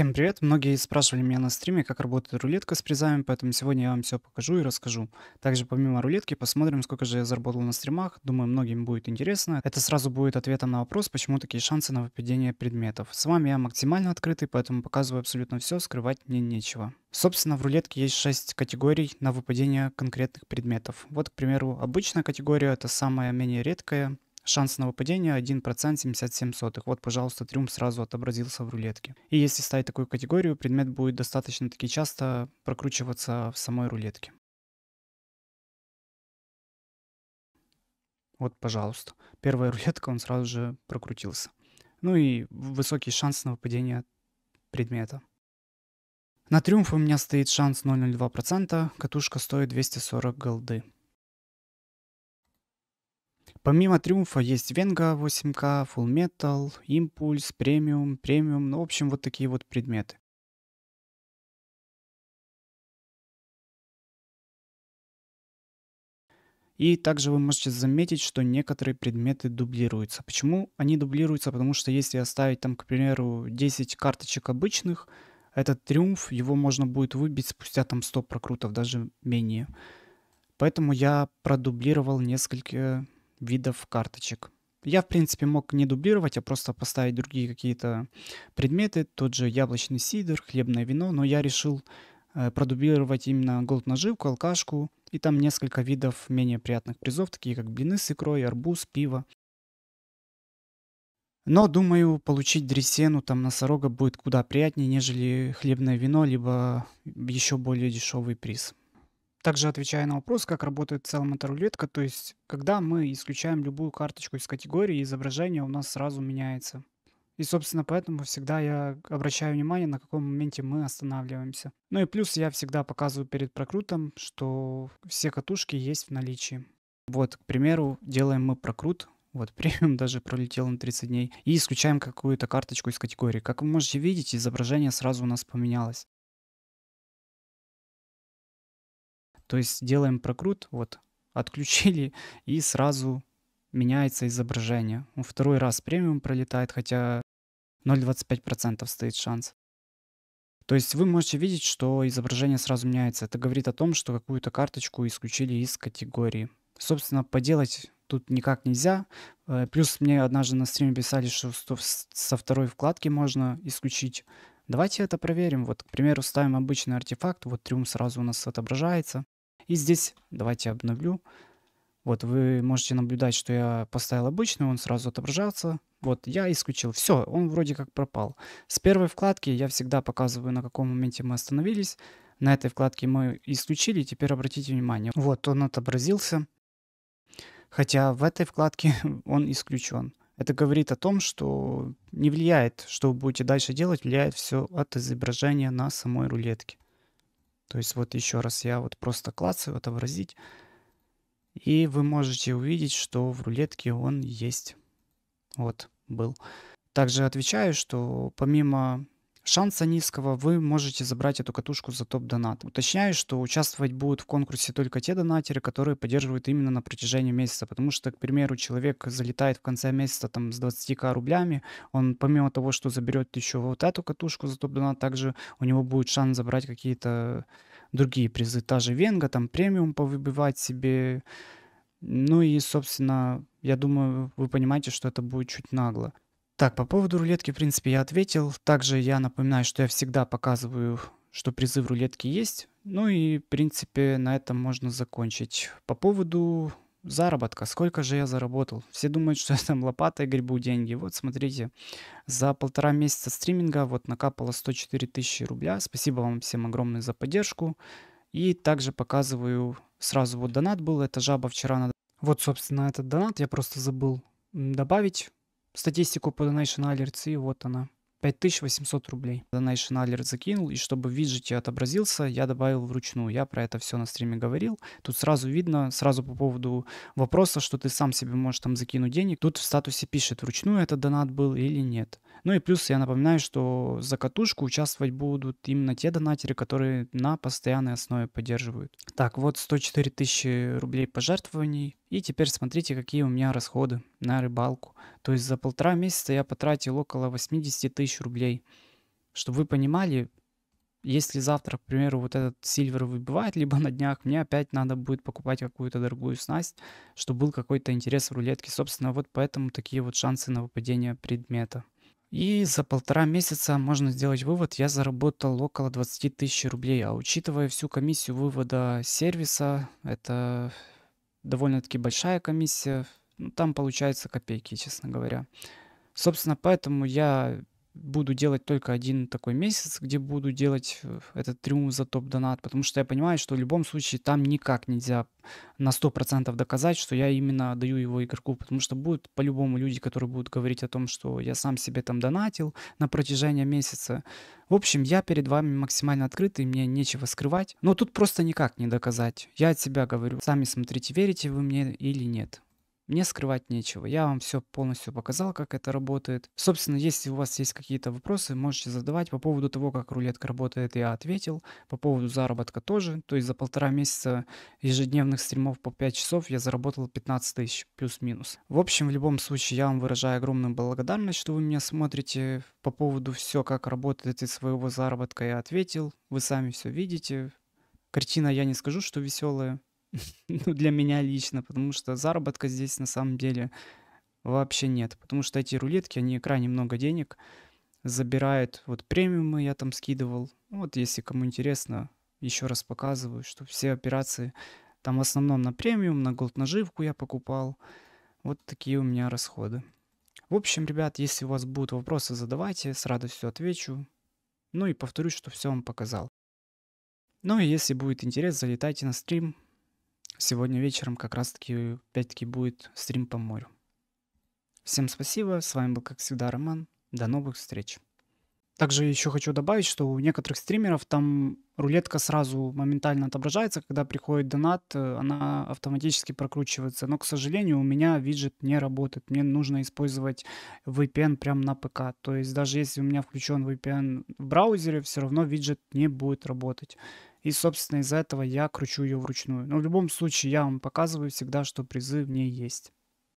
Всем привет! Многие спрашивали меня на стриме, как работает рулетка с призами, поэтому сегодня я вам все покажу и расскажу. Также помимо рулетки посмотрим, сколько же я заработал на стримах, думаю многим будет интересно. Это сразу будет ответом на вопрос, почему такие шансы на выпадение предметов. С вами я максимально открытый, поэтому показываю абсолютно все, скрывать мне нечего. Собственно, в рулетке есть 6 категорий на выпадение конкретных предметов. Вот, к примеру, обычная категория, это самая менее редкая, Шанс на выпадение 1% 77 сотых. Вот, пожалуйста, триумф сразу отобразился в рулетке. И если ставить такую категорию, предмет будет достаточно таки часто прокручиваться в самой рулетке. Вот, пожалуйста. Первая рулетка, он сразу же прокрутился. Ну и высокий шанс на выпадение предмета. На триумф у меня стоит шанс 0,02%, катушка стоит 240 голды. Помимо Триумфа есть Венга 8К, Full Metal, Impulse, Premium, Premium, ну, в общем, вот такие вот предметы. И также вы можете заметить, что некоторые предметы дублируются. Почему они дублируются? Потому что если оставить там, к примеру, 10 карточек обычных, этот триумф, его можно будет выбить спустя там 100 прокрутов, даже менее. Поэтому я продублировал несколько видов карточек. Я, в принципе, мог не дублировать, а просто поставить другие какие-то предметы, тот же яблочный сидр, хлебное вино, но я решил э, продублировать именно голд-наживку, алкашку, и там несколько видов менее приятных призов, такие как блины с икрой, арбуз, пиво. Но, думаю, получить дресену, там, носорога будет куда приятнее, нежели хлебное вино, либо еще более дешевый приз. Также отвечая на вопрос, как работает в целом эта рулетка, то есть когда мы исключаем любую карточку из категории, изображение у нас сразу меняется. И, собственно, поэтому всегда я обращаю внимание, на каком моменте мы останавливаемся. Ну и плюс я всегда показываю перед прокрутом, что все катушки есть в наличии. Вот, к примеру, делаем мы прокрут, вот премиум даже пролетел на 30 дней, и исключаем какую-то карточку из категории. Как вы можете видеть, изображение сразу у нас поменялось. То есть делаем прокрут, вот, отключили, и сразу меняется изображение. Второй раз премиум пролетает, хотя 0,25% стоит шанс. То есть вы можете видеть, что изображение сразу меняется. Это говорит о том, что какую-то карточку исключили из категории. Собственно, поделать тут никак нельзя. Э, плюс мне однажды на стриме писали, что со второй вкладки можно исключить. Давайте это проверим. Вот, к примеру, ставим обычный артефакт. Вот трюм сразу у нас отображается. И здесь давайте обновлю. Вот вы можете наблюдать, что я поставил обычный, он сразу отображался. Вот я исключил. Все, он вроде как пропал. С первой вкладки я всегда показываю, на каком моменте мы остановились. На этой вкладке мы исключили, теперь обратите внимание. Вот он отобразился, хотя в этой вкладке он исключен. Это говорит о том, что не влияет, что вы будете дальше делать, влияет все от изображения на самой рулетке. То есть вот еще раз я вот просто клацаю отобразить, и вы можете увидеть, что в рулетке он есть. Вот, был. Также отвечаю, что помимо шанса низкого, вы можете забрать эту катушку за топ-донат. Уточняю, что участвовать будут в конкурсе только те донатеры, которые поддерживают именно на протяжении месяца, потому что, к примеру, человек залетает в конце месяца там с 20к рублями, он помимо того, что заберет еще вот эту катушку за топ-донат, также у него будет шанс забрать какие-то другие призы, та же Венга, там премиум повыбивать себе, ну и, собственно, я думаю, вы понимаете, что это будет чуть нагло. Так, по поводу рулетки, в принципе, я ответил. Также я напоминаю, что я всегда показываю, что призыв рулетки есть. Ну и, в принципе, на этом можно закончить. По поводу заработка. Сколько же я заработал? Все думают, что я там лопатой грибу деньги. Вот, смотрите, за полтора месяца стриминга вот накапало 104 тысячи рубля. Спасибо вам всем огромное за поддержку. И также показываю, сразу вот донат был, это жаба вчера. Надо... Вот, собственно, этот донат я просто забыл добавить статистику по Donation Alerts, и вот она. 5800 рублей. Donation Alert закинул, и чтобы в виджете отобразился, я добавил вручную. Я про это все на стриме говорил. Тут сразу видно, сразу по поводу вопроса, что ты сам себе можешь там закинуть денег. Тут в статусе пишет, вручную это донат был или нет. Ну и плюс я напоминаю, что за катушку участвовать будут именно те донатеры, которые на постоянной основе поддерживают. Так, вот 104 тысячи рублей пожертвований. И теперь смотрите, какие у меня расходы на рыбалку. То есть за полтора месяца я потратил около 80 тысяч тысяч рублей. Чтобы вы понимали, если завтра, к примеру, вот этот сильвер выбивает, либо на днях, мне опять надо будет покупать какую-то дорогую снасть, чтобы был какой-то интерес в рулетке. Собственно, вот поэтому такие вот шансы на выпадение предмета. И за полтора месяца можно сделать вывод, я заработал около 20 тысяч рублей, а учитывая всю комиссию вывода сервиса, это довольно-таки большая комиссия, ну, там получается копейки, честно говоря. Собственно, поэтому я буду делать только один такой месяц, где буду делать э, этот триумф за топ-донат, потому что я понимаю, что в любом случае там никак нельзя на 100% доказать, что я именно даю его игроку, потому что будут по-любому люди, которые будут говорить о том, что я сам себе там донатил на протяжении месяца. В общем, я перед вами максимально открытый, мне нечего скрывать, но тут просто никак не доказать. Я от себя говорю, сами смотрите, верите вы мне или нет. Мне скрывать нечего. Я вам все полностью показал, как это работает. Собственно, если у вас есть какие-то вопросы, можете задавать. По поводу того, как рулетка работает, я ответил. По поводу заработка тоже. То есть за полтора месяца ежедневных стримов по 5 часов я заработал 15 тысяч плюс-минус. В общем, в любом случае, я вам выражаю огромную благодарность, что вы меня смотрите. По поводу все, как работает из своего заработка, я ответил. Вы сами все видите. Картина, я не скажу, что веселая Ну, для меня лично, потому что заработка здесь на самом деле вообще нет. Потому что эти рулетки, они крайне много денег забирают. Вот премиумы я там скидывал. Ну, вот если кому интересно, еще раз показываю, что все операции там в основном на премиум, на голд наживку я покупал. Вот такие у меня расходы. В общем, ребят, если у вас будут вопросы, задавайте, с радостью отвечу. Ну и повторюсь, что все вам показал. Ну и если будет интерес, залетайте на стрим, Сегодня вечером как раз-таки опять-таки будет стрим по морю. Всем спасибо, с вами был как всегда Роман, до новых встреч. Также еще хочу добавить, что у некоторых стримеров там рулетка сразу моментально отображается, когда приходит донат, э, она автоматически прокручивается. Но, к сожалению, у меня виджет не работает. Мне нужно использовать VPN прямо на ПК. То есть даже если у меня включен VPN в браузере, все равно виджет не будет работать. И, собственно, из-за этого я кручу ее вручную. Но в любом случае я вам показываю всегда, что призы в ней есть.